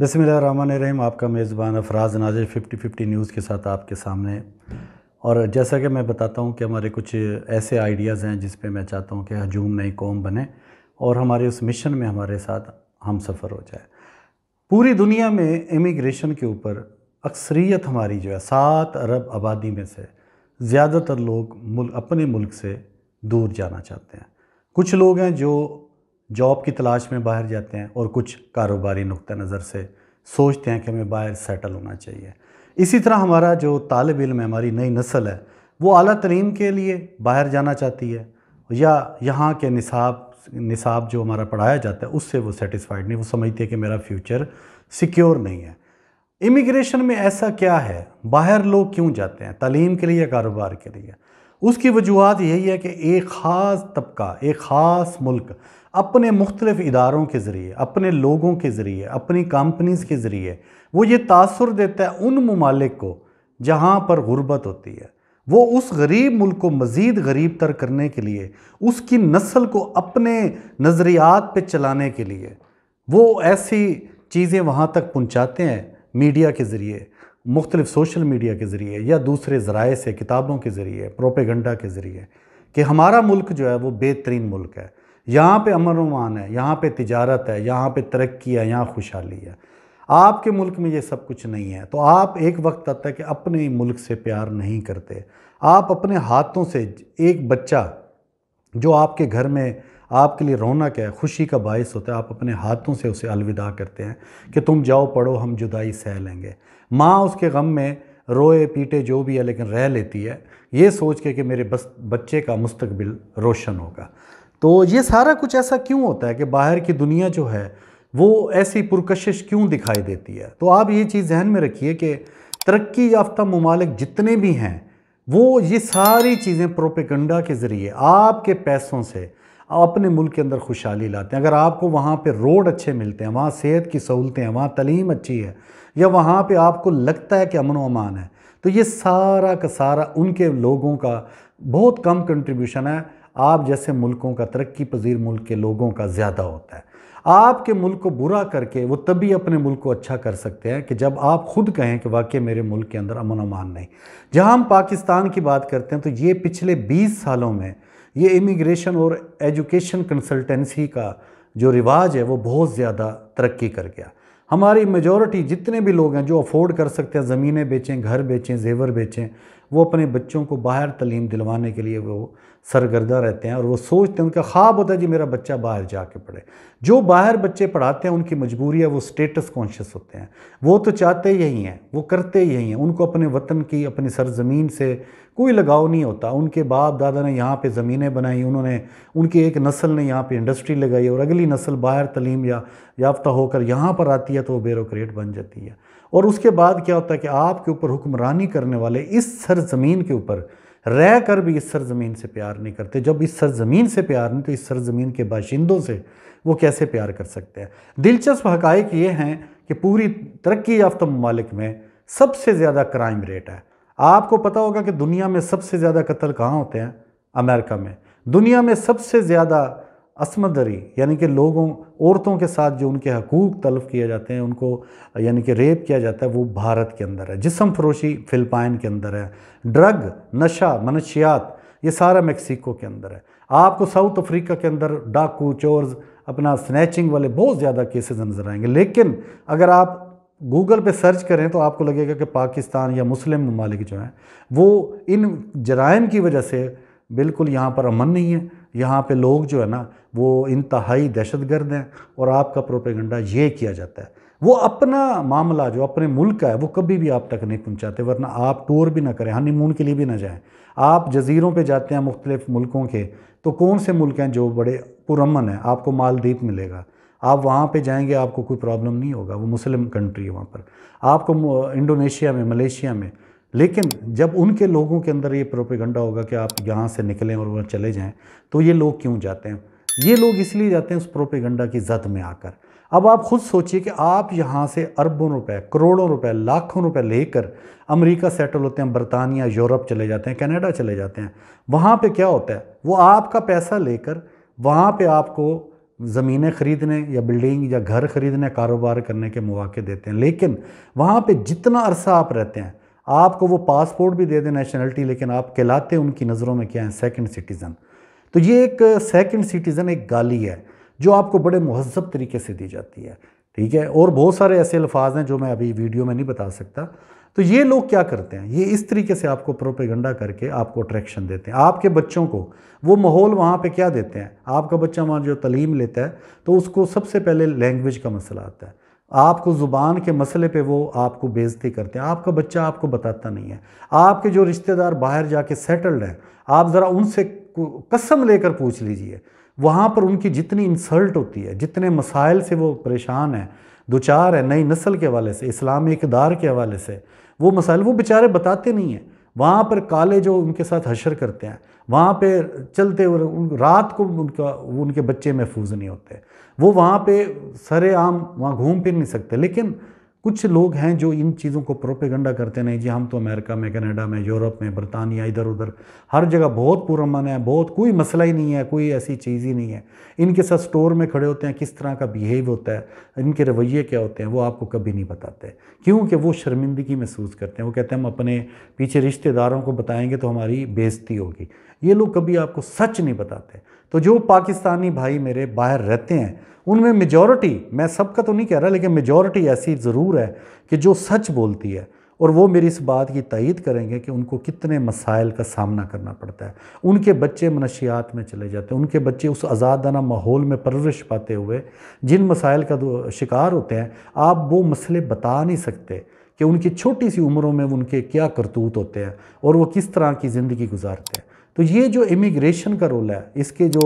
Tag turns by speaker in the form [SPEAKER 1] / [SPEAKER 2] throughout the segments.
[SPEAKER 1] बसमीम आपका मेज़बान Afraz Nazir fifty fifty news के साथ आपके सामने और जैसा कि मैं बताता हूँ कि हमारे कुछ ऐसे आइडियाज़ हैं जिस पर मैं चाहता हूँ कि हजूम नई कौम बने और हमारे उस मिशन में हमारे साथ हम सफ़र हो जाए पूरी दुनिया में इमिग्रेशन के ऊपर अक्सरियत हमारी जो है सात अरब आबादी में से ज़्यादातर लोग मुल, अपने मुल्क से दूर जाना चाहते हैं कुछ लोग हैं जो जॉब की तलाश में बाहर जाते हैं और कुछ कारोबारी नुक़ नज़र से सोचते हैं कि हमें बाहर सेटल होना चाहिए इसी तरह हमारा जो तालब इम हमारी नई नस्ल है वो अली तरीन के लिए बाहर जाना चाहती है या यहाँ के निसाब निसाब जो हमारा पढ़ाया जाता है उससे वो सेटिस्फाइड नहीं वो समझती है कि मेरा फ्यूचर सिक्योर नहीं है इमिग्रेशन में ऐसा क्या है बाहर लोग क्यों जाते हैं तालीम के लिए या कारोबार के लिए उसकी वजूहत यही है कि एक ख़ास तबका एक ख़ास मुल्क अपने मुख्तलिफ़ इदारों के ज़रिए अपने लोगों के ज़रिए अपनी कंपनीज़ के ज़रिए वो ये तासर देता है उन ममालिक को जहाँ पर गुर्बत होती है वो उस गरीब मुल्क को मज़ीद गरीब तर करने के लिए उसकी नस्ल को अपने नज़रियात पे चलाने के लिए वो ऐसी चीज़ें वहाँ तक पहुँचाते हैं मीडिया के ज़रिए मुख्तलिफ़ सोशल मीडिया के ज़रिए या दूसरे ज़राए से किताबों के ज़रिए प्रोपेगंडा के ज़रिए कि हमारा मुल्क जो है वो बेहतरीन मुल्क है यहाँ पे अमन उमान है यहाँ पे तिजारत है यहाँ पे तरक्की है यहाँ खुशहाली है आपके मुल्क में ये सब कुछ नहीं है तो आप एक वक्त आता है कि अपने मुल्क से प्यार नहीं करते आप अपने हाथों से एक बच्चा जो आपके घर में आपके लिए रौनक है खुशी का बायस होता है आप अपने हाथों से उसे अलविदा करते हैं कि तुम जाओ पढ़ो हम जुदाई सह लेंगे माँ उसके गम में रोए पीटे जो भी है लेकिन रह लेती है ये सोच के कि मेरे बस बच्चे का मुस्तबिल रोशन होगा तो ये सारा कुछ ऐसा क्यों होता है कि बाहर की दुनिया जो है वो ऐसी पुरकशिश क्यों दिखाई देती है तो आप ये चीज़ जहन में रखिए कि तरक्की याफ्ता ममालिक जितने भी हैं वो ये सारी चीज़ें प्रोपेगंडा के ज़रिए आपके पैसों से अपने मुल्क के अंदर खुशहाली लाते हैं अगर आपको वहाँ पे रोड अच्छे मिलते हैं वहाँ सेहत की सहूलतें हैं वहाँ तलीम अच्छी है या वहाँ पे आपको लगता है कि अमन अमान है तो ये सारा का सारा उनके लोगों का बहुत कम कंट्रीब्यूशन है आप जैसे मुल्कों का तरक्की पजीर मुल्क के लोगों का ज़्यादा होता है आपके मुल्क को बुरा करके वो तभी अपने मुल्क को अच्छा कर सकते हैं कि जब आप खुद कहें कि वाकई मेरे मुल्क के अंदर अमन अमान नहीं जहां हम पाकिस्तान की बात करते हैं तो ये पिछले 20 सालों में ये इमिग्रेशन और एजुकेशन कंसल्टेंसी का जो रिवाज है वो बहुत ज़्यादा तरक्की कर गया हमारी मेजॉरिटी जितने भी लोग हैं जो अफोर्ड कर सकते हैं ज़मीनें बेचें घर बेचें जेवर बेचें वो अपने बच्चों को बाहर तलीम दिलवाने के लिए वो सरगर्दा रहते हैं और वो सोचते हैं उनका ख्वाब होता है जी मेरा बच्चा बाहर जा के पढ़े जो बाहर बच्चे पढ़ाते हैं उनकी मजबूरी है वो स्टेटस कॉन्शियस होते हैं वो तो चाहते यही हैं वो करते यही हैं उनको अपने वतन की अपनी सरजमीन से कोई लगाव नहीं होता उनके बाप दादा ने यहाँ पर ज़मीनें बनाई उन्होंने उनकी एक नस्ल ने यहाँ पर इंडस्ट्री लगाई और अगली नस्ल बाहर तलीम या याफ्ता होकर यहाँ पर आती है तो वो बेरोक्रेट बन जाती है और उसके बाद क्या होता है कि आपके ऊपर हुक्मरानी करने वाले इस सरजमीन के ऊपर रह कर भी इस सरजमीन से प्यार नहीं करते जब इस सरजमीन से प्यार नहीं तो इस सरजमीन के बाशिंदों से वो कैसे प्यार कर सकते हैं दिलचस्प हक ये हैं कि पूरी तरक्की याफ्त ममालिक में सबसे ज़्यादा क्राइम रेट है आपको पता होगा कि दुनिया में सबसे ज़्यादा कत्ल कहाँ होते हैं अमेरिका में दुनिया में सबसे ज़्यादा असमदरी यानी कि लोगों औरतों के साथ जो उनके हकूक़ तलफ किए जाते हैं उनको यानी कि रेप किया जाता है वो भारत के अंदर है जिसम फरोशी फ़िलपाइन के अंदर है ड्रग नशा मनशियात ये सारा मेक्सिको के अंदर है आपको साउथ अफ्रीका के अंदर डाकू चोर्स अपना स्नैचिंग वाले बहुत ज़्यादा केसेस नज़र आएंगे लेकिन अगर आप गूगल पे सर्च करें तो आपको लगेगा कि पाकिस्तान या मुस्लिम ममालिक जो हैं वो इन जराइम की वजह से बिल्कुल यहाँ पर अमन नहीं है यहाँ पे लोग जो है ना वो इंतहाई दहशत गर्द हैं और आपका प्रोपेगंडा ये किया जाता है वो अपना मामला जो अपने मुल्क का है वो कभी भी आप तक नहीं पहुँचाते वरना आप टूर भी ना करें हनीमून के लिए भी ना जाएँ आप जजीरों पर जाते हैं मुख्तलिफ़ मुल्कों के तो कौन से मुल्क हैं जो बड़े पुरमन हैं आपको मालदीप मिलेगा आप वहाँ पे जाएंगे आपको कोई प्रॉब्लम नहीं होगा वो मुस्लिम कंट्री है वहाँ पर आपको इंडोनेशिया में मलेशिया में लेकिन जब उनके लोगों के अंदर ये प्रोपेगंडा होगा कि आप यहाँ से निकलें और वहाँ चले जाएँ तो ये लोग क्यों जाते हैं ये लोग इसलिए जाते हैं उस प्रोपेगंडा की जद में आकर अब आप खुद सोचिए कि आप यहाँ से अरबों रुपए करोड़ों रुपए लाखों रुपए लेकर अमेरिका सेटल होते हैं बरतानिया यूरोप चले जाते हैं कनाडा चले जाते हैं वहाँ पे क्या होता है वो आपका पैसा लेकर वहाँ पे आपको ज़मीनें ख़रीदने या बिल्डिंग या घर ख़रीदने कारोबार करने के मौाक़े देते हैं लेकिन वहाँ पर जितना अरसा आप रहते हैं आपको वो पासपोर्ट भी दे दें नेशनलिटी लेकिन आप कहलाते उनकी नज़रों में क्या हैं सेकंड सिटीज़न तो ये एक सेकंड सिटीज़न एक गाली है जो आपको बड़े महजब तरीके से दी जाती है ठीक है और बहुत सारे ऐसे अल्फाज हैं जो मैं अभी वीडियो में नहीं बता सकता तो ये लोग क्या करते हैं ये इस तरीके से आपको प्रोपेगंडा करके आपको अट्रैक्शन देते हैं आपके बच्चों को वो माहौल वहाँ पे क्या देते हैं आपका बच्चा वहाँ जो तलीम लेता है तो उसको सबसे पहले लैंग्वेज का मसला आता है आपको ज़ुबान के मसले पे वो आपको बेजती करते हैं आपका बच्चा आपको बताता नहीं है आपके जो रिश्तेदार बाहर जाके सेटल्ड हैं आप ज़रा उनसे कसम लेकर पूछ लीजिए वहाँ पर उनकी जितनी इंसल्ट होती है जितने मसाइल से वो परेशान हैं दो चार है नई नस्ल के हवाले से इस्लामी इकदार के हवाले से वो मसाइल वो बेचारे बताते नहीं हैं वहाँ पर काले जो उनके साथ हशर करते हैं वहाँ पे चलते हुए उन रात को उनका उनके बच्चे महफूज नहीं होते वो वहाँ पे सरेआम वहाँ घूम फिर नहीं सकते लेकिन कुछ लोग हैं जो इन चीज़ों को प्रोपेगंडा करते नहीं जी हम तो अमेरिका में कनाडा में यूरोप में बरतानिया इधर उधर हर जगह बहुत पुरमन है बहुत कोई मसला ही नहीं है कोई ऐसी चीज़ ही नहीं है इनके साथ स्टोर में खड़े होते हैं किस तरह का बिहेव होता है इनके रवैये क्या होते हैं वो आपको कभी नहीं बताते क्योंकि वो शर्मिंदगी महसूस करते हैं वो कहते हैं हम अपने पीछे रिश्तेदारों को बताएँगे तो हमारी बेजती होगी ये लोग कभी आपको सच नहीं बताते तो जो पाकिस्तानी भाई मेरे बाहर रहते हैं उनमें मेजॉरिटी मैं सबका तो नहीं कह रहा लेकिन मेजॉरिटी ऐसी ज़रूर है कि जो सच बोलती है और वो मेरी इस बात की तयद करेंगे कि उनको कितने मसाइल का सामना करना पड़ता है उनके बच्चे मनशियात में चले जाते हैं उनके बच्चे उस आज़ादाना माहौल में परवरिश पाते हुए जिन मसाइल का शिकार होते हैं आप वो मसले बता नहीं सकते कि उनकी छोटी सी उम्रों में उनके क्या करतूत होते हैं और वो किस तरह की ज़िंदगी गुजारते हैं तो ये जो इमिग्रेशन का रोल है इसके जो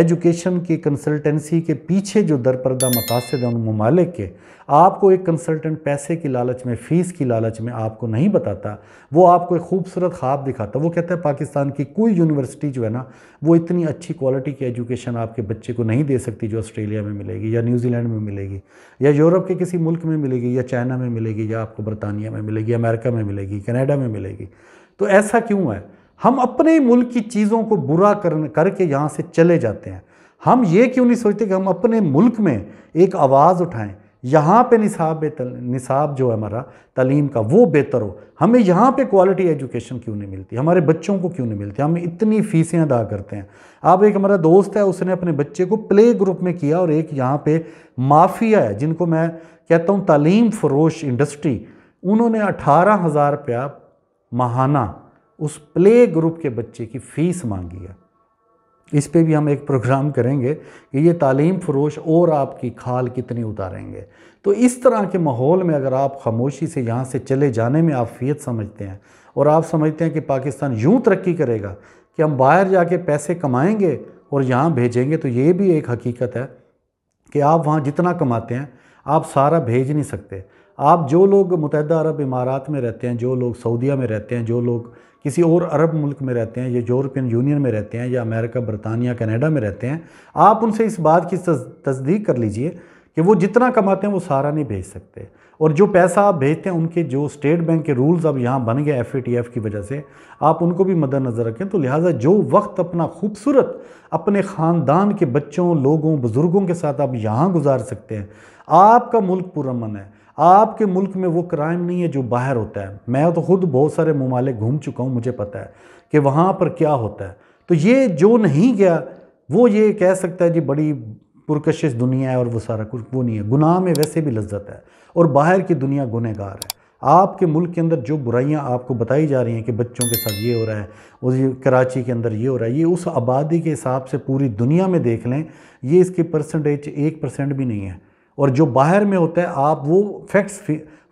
[SPEAKER 1] एजुकेशन की कंसल्टेंसी के पीछे जो दरपर्दा मकासद हैं उन ममालिक के आपको एक कंसल्टेंट पैसे की लालच में फ़ीस की लालच में आपको नहीं बताता वो आपको एक खूबसूरत ख्वाब दिखाता वो कहता है पाकिस्तान की कोई यूनिवर्सिटी जो है ना वो इतनी अच्छी क्वालिटी की एजुकेशन आपके बच्चे को नहीं दे सकती जो ऑस्ट्रेलिया में मिलेगी या न्यूजीलैंड में मिलेगी या यूरोप के किसी मुल्क में मिलेगी या चाइना में मिलेगी या आपको बरतानिया में मिलेगी अमेरिका में मिलेगी कनाडा में मिलेगी तो ऐसा क्यों है हम अपने मुल्क की चीज़ों को बुरा कर करके यहाँ से चले जाते हैं हम ये क्यों नहीं सोचते कि हम अपने मुल्क में एक आवाज़ उठाएं यहाँ पे निसाब निसाब जो है हमारा तलीम का वो बेहतर हो हमें यहाँ पे क्वालिटी एजुकेशन क्यों नहीं मिलती हमारे बच्चों को क्यों नहीं मिलती हम इतनी फ़ीसें अदा करते हैं आप एक हमारा दोस्त है उसने अपने बच्चे को प्ले ग्रुप में किया और एक यहाँ पे माफिया है जिनको मैं कहता हूँ तालीम फरोश इंडस्ट्री उन्होंने अठारह हज़ार रुपया महाना उस प्ले ग्रुप के बच्चे की फ़ीस मांगी है इस पे भी हम एक प्रोग्राम करेंगे कि ये तालीम फरोश और आपकी खाल कितनी उतारेंगे तो इस तरह के माहौल में अगर आप खामोशी से यहाँ से चले जाने में आफियत समझते हैं और आप समझते हैं कि पाकिस्तान यूँ तरक्की करेगा कि हम बाहर जाके पैसे कमाएंगे और यहाँ भेजेंगे तो ये भी एक हकीकत है कि आप वहाँ जितना कमाते हैं आप सारा भेज नहीं सकते आप जो लोग मुतहद अरब इमारात में रहते हैं जो लोग सऊदीया में रहते हैं जो लोग किसी और अरब मुल्क में रहते हैं या यूरोपियन यूनियन में रहते हैं या अमेरिका बरतानिया कनाडा में रहते हैं आप उनसे इस बात की तस्दीक कर लीजिए कि वो जितना कमाते हैं वो सारा नहीं भेज सकते और जो पैसा आप भेजते हैं उनके जो स्टेट बैंक के रूल्स अब यहाँ बन गए एफ की वजह से आप उनको भी मद्दनज़र रखें तो लिहाजा जो वक्त अपना खूबसूरत अपने ख़ानदान के बच्चों लोगों बुज़ुर्गों के साथ आप यहाँ गुजार सकते हैं आपका मुल्क पुरमन है आपके मुल्क में वो क्राइम नहीं है जो बाहर होता है मैं तो ख़ुद बहुत सारे ममालिक घूम चुका हूँ मुझे पता है कि वहाँ पर क्या होता है तो ये जो नहीं गया वो ये कह सकता है जी बड़ी पुरकशिश दुनिया है और वो सारा कुछ वो नहीं है गुनाह में वैसे भी लज्जत है और बाहर की दुनिया गुनहगार है आपके मुल्क के अंदर जो बुराइयाँ आपको बताई जा रही हैं कि बच्चों के साथ ये हो रहा है और ये कराची के अंदर ये हो रहा है ये उस आबादी के हिसाब से पूरी दुनिया में देख लें ये इसकी परसेंटेज एक परसेंट भी नहीं है और जो बाहर में होता है आप वो फैक्ट्स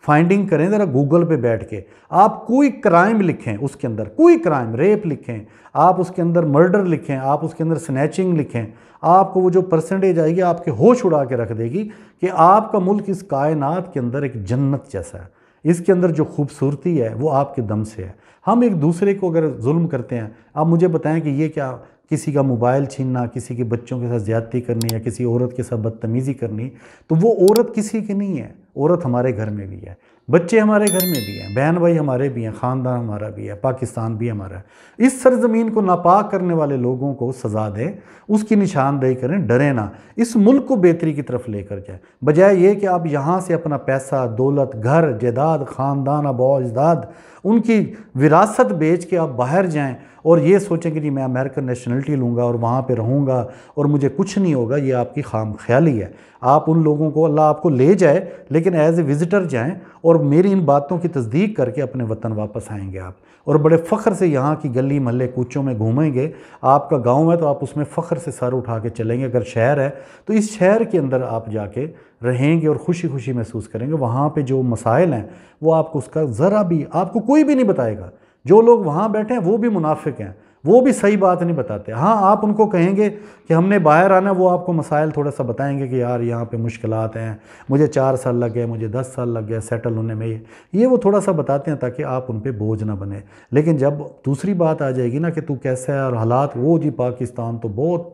[SPEAKER 1] फाइंडिंग करें ज़रा गूगल पे बैठ के आप कोई क्राइम लिखें उसके अंदर कोई क्राइम रेप लिखें आप उसके अंदर मर्डर लिखें आप उसके अंदर स्नैचिंग लिखें आपको वो जो परसेंटेज आएगी आपके होश उड़ा के रख देगी कि आपका मुल्क इस कायनात के अंदर एक जन्नत जैसा है इसके अंदर जो खूबसूरती है वो आपके दम से है हम एक दूसरे को अगर जुल्म करते हैं आप मुझे बताएं कि ये क्या किसी का मोबाइल छीनना किसी के बच्चों के साथ ज्यादती करनी या किसी औरत के साथ बदतमीज़ी करनी तो वो औरत किसी की नहीं है औरत हमारे घर में भी है बच्चे हमारे घर में भी हैं बहन भाई हमारे भी हैं ख़ानदान हमारा भी है पाकिस्तान भी हमारा है इस सरजमीन को नापाक करने वाले लोगों को सज़ा दें उसकी निशानदेही करें डरे ना इस मुल्क को बेहतरी की तरफ लेकर जाए बजाय ये कि आप यहाँ से अपना पैसा दौलत घर जायदाद ख़ानदान आबा अजदाद उनकी विरासत बेच के आप बाहर जाएँ और ये सोचें कि जी मैं अमेरिकन नेशनलिटी लूँगा और वहाँ पर रहूँगा और मुझे कुछ नहीं होगा ये आपकी खाम ख्याली है आप उन लोगों को अल्लाह आपको ले जाए लेकिन लेकिन एज ए विज़िटर जाएं और मेरी इन बातों की तस्दीक करके अपने वतन वापस आएंगे आप और बड़े फ़ख्र से यहाँ की गली महल्ले कूचों में घूमेंगे आपका गांव है तो आप उसमें फ़ख्र से सर उठा के चलेंगे अगर शहर है तो इस शहर के अंदर आप जाके रहेंगे और खुशी खुशी महसूस करेंगे वहाँ पे जो मसाइल हैं वो आपको उसका ज़रा भी आपको कोई भी नहीं बताएगा जो लोग वहाँ बैठे हैं वो भी मुनाफिक हैं वो भी सही बात नहीं बताते हाँ आप उनको कहेंगे कि हमने बाहर आना वो आपको मसाइल थोड़ा सा बताएंगे कि यार यहाँ पे मुश्किल हैं मुझे चार साल लग गए मुझे दस साल लग गए सेटल होने में ये वो थोड़ा सा बताते हैं ताकि आप उन पर बोझ ना बने लेकिन जब दूसरी बात आ जाएगी ना कि तू कैसा है और हालात वो जी पाकिस्तान तो बहुत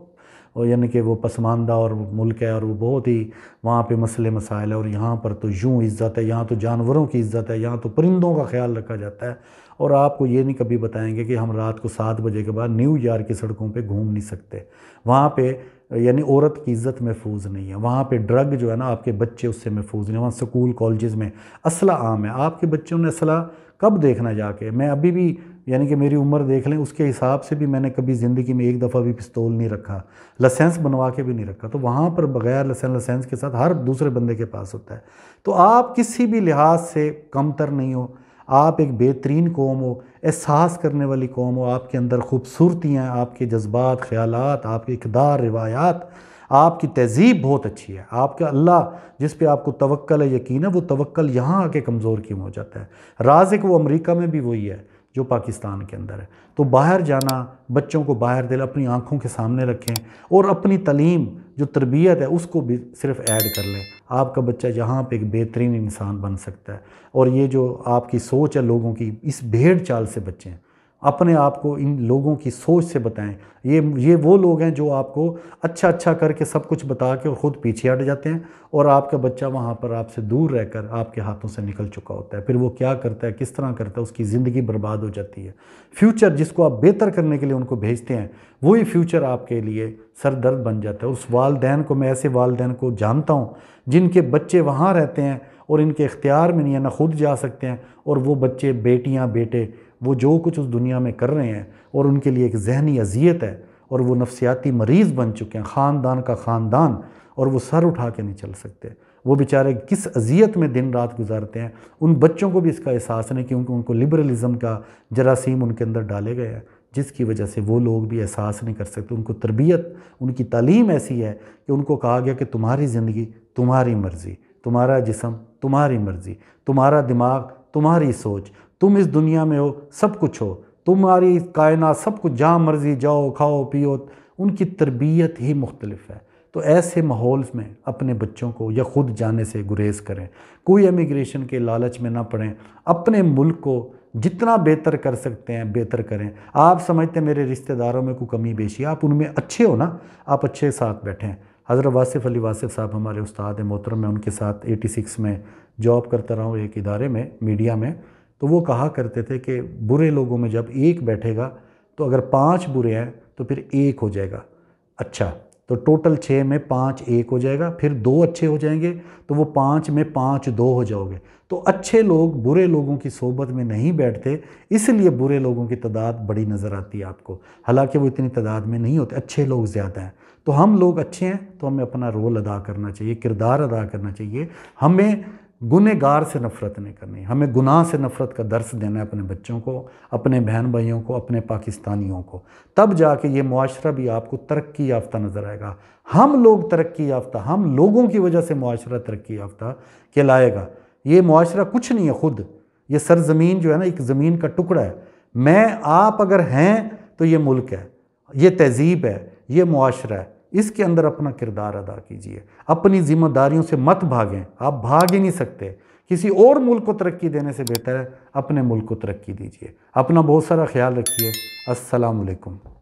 [SPEAKER 1] यानी कि वो पसमानदा और मुल्क है और वो बहुत ही वहाँ पे मसले मसाइल है और यहाँ पर तो यूँ इज़्ज़त है यहाँ तो जानवरों की इज़्ज़त है यहाँ तो परिंदों का ख्याल रखा जाता है और आपको ये नहीं कभी बताएंगे कि हम रात को सात बजे के बाद न्यू ईयर की सड़कों पे घूम नहीं सकते वहाँ पे यानी औरत की इज़्ज़त महफूज नहीं है वहाँ पे ड्रग जो है ना आपके बच्चे उससे महफूज नहीं वहाँ स्कूल कॉलेज़ में असला आम है आपके बच्चों ने असला कब देखना जाके मैं अभी भी यानी कि मेरी उम्र देख लें उसके हिसाब से भी मैंने कभी ज़िंदगी में एक दफ़ा भी पिस्तौल नहीं रखा लसेंस बनवा के भी नहीं रखा तो वहाँ पर बगैर लसेंस लसेंस के साथ हर दूसरे बंदे के पास होता है तो आप किसी भी लिहाज से कमतर नहीं हो आप एक बेहतरीन कौम हो एहसास करने वाली कौम हो आपके अंदर खूबसूरतियाँ आपके जज्बात ख्याल आपके इकदार रिवायात आपकी तहजीब बहुत अच्छी है आपका अल्लाह जिस पर आपको तवक्ल है यकीन है वो तवक्ल यहाँ आके कमज़ोर क्यों हो जाता है राज एक वो अमरीका में भी वही है जो पाकिस्तान के अंदर है तो बाहर जाना बच्चों को बाहर दिल अपनी आँखों के सामने रखें और अपनी तलीम जो तरबियत है उसको भी सिर्फ ऐड कर लें आपका बच्चा यहाँ पे एक बेहतरीन इंसान बन सकता है और ये जो आपकी सोच है लोगों की इस भेड़ चाल से बचें अपने आप को इन लोगों की सोच से बताएं ये ये वो लोग हैं जो आपको अच्छा अच्छा करके सब कुछ बता के और ख़ुद पीछे हट जाते हैं और आपका बच्चा वहाँ पर आपसे दूर रहकर आपके हाथों से निकल चुका होता है फिर वो क्या करता है किस तरह करता है उसकी ज़िंदगी बर्बाद हो जाती है फ्यूचर जिसको आप बेहतर करने के लिए उनको भेजते हैं वही फ्यूचर आपके लिए सरदर्द बन जाता है उस वालदेन को मैं ऐसे वालदेन को जानता हूँ जिनके बच्चे वहाँ रहते हैं और इनके इख्तियार में नहीं है ना खुद जा सकते हैं और वो बच्चे बेटियाँ बेटे वो जो कुछ उस दुनिया में कर रहे हैं और उनके लिए एक जहनी अजियत है और वो नफसियाती मरीज़ बन चुके हैं ख़ानदान का ख़ानदान और वो सर उठा के नहीं चल सकते वो बेचारे किस अजियत में दिन रात गुजारते हैं उन बच्चों को भी इसका एहसास नहीं क्योंकि उनको लिबरलिज़म का जरासीम उनके अंदर डाले गए हैं जिसकी वजह से वो लोग भी एहसास नहीं कर सकते उनको तरबियत उनकी तालीम ऐसी है कि उनको कहा गया कि तुम्हारी ज़िंदगी तुम्हारी मर्ज़ी तुम्हारा जिसम तुम्हारी मर्ज़ी तुम्हारा दिमाग तुम्हारी सोच तुम इस दुनिया में हो सब कुछ हो तुम्हारी कायना सब कुछ जहाँ मर्जी जाओ खाओ पियो उनकी तरबियत ही मुख्तलिफ है तो ऐसे माहौल में अपने बच्चों को या ख़ुद जाने से गुरेज करें कोई एमिग्रेशन के लालच में ना पड़ें अपने मुल्क को जितना बेहतर कर सकते हैं बेहतर करें आप समझते हैं मेरे रिश्तेदारों में कोई कमी बेशी आप उनमें अच्छे हो ना आप अच्छे साथ बैठें हज़रत वासिफ़ अली वासिफ़ साहब हमारे उस्ताद मोहतरम में उनके साथ 86 में जॉब करता रहा हूँ एक इदारे में मीडिया में तो वो कहा करते थे कि बुरे लोगों में जब एक बैठेगा तो अगर पाँच बुरे हैं तो फिर एक हो जाएगा अच्छा तो टोटल छः में पाँच एक हो जाएगा फिर दो अच्छे हो जाएंगे तो वो पाँच में पाँच दो हो जाओगे तो अच्छे लोग बुरे लोगों की सोबत में नहीं बैठते इसलिए बुरे लोगों की तादाद बड़ी नज़र आती है आपको हालांकि वो इतनी तादाद में नहीं होते अच्छे लोग ज़्यादा हैं तो हम लोग अच्छे हैं तो हमें अपना रोल अदा करना चाहिए किरदार अदा करना चाहिए हमें गुनहगार से नफ़रत नहीं करनी हमें गुनाह से नफ़रत का दर्स देना है अपने बच्चों को अपने बहन भाइयों को अपने पाकिस्तानियों को तब जाके ये माशरा भी आपको तरक्की याफ्ता नज़र आएगा हम लोग तरक्की याफ्ता हम लोगों की वजह से माशरा तरक्की याफ्ता कहलाएगा ये माशरा कुछ नहीं है ख़ुद ये सरज़मीन जो है ना एक ज़मीन का टुकड़ा है मैं आप अगर हैं तो ये मुल्क है ये तहज़ीब है ये माशरा है इसके अंदर अपना किरदार अदा कीजिए अपनी जिम्मेदारियों से मत भागें आप भाग ही नहीं सकते किसी और मुल्क को तरक्की देने से बेहतर है अपने मुल्क को तरक्की दीजिए अपना बहुत सारा ख्याल रखिए असलकम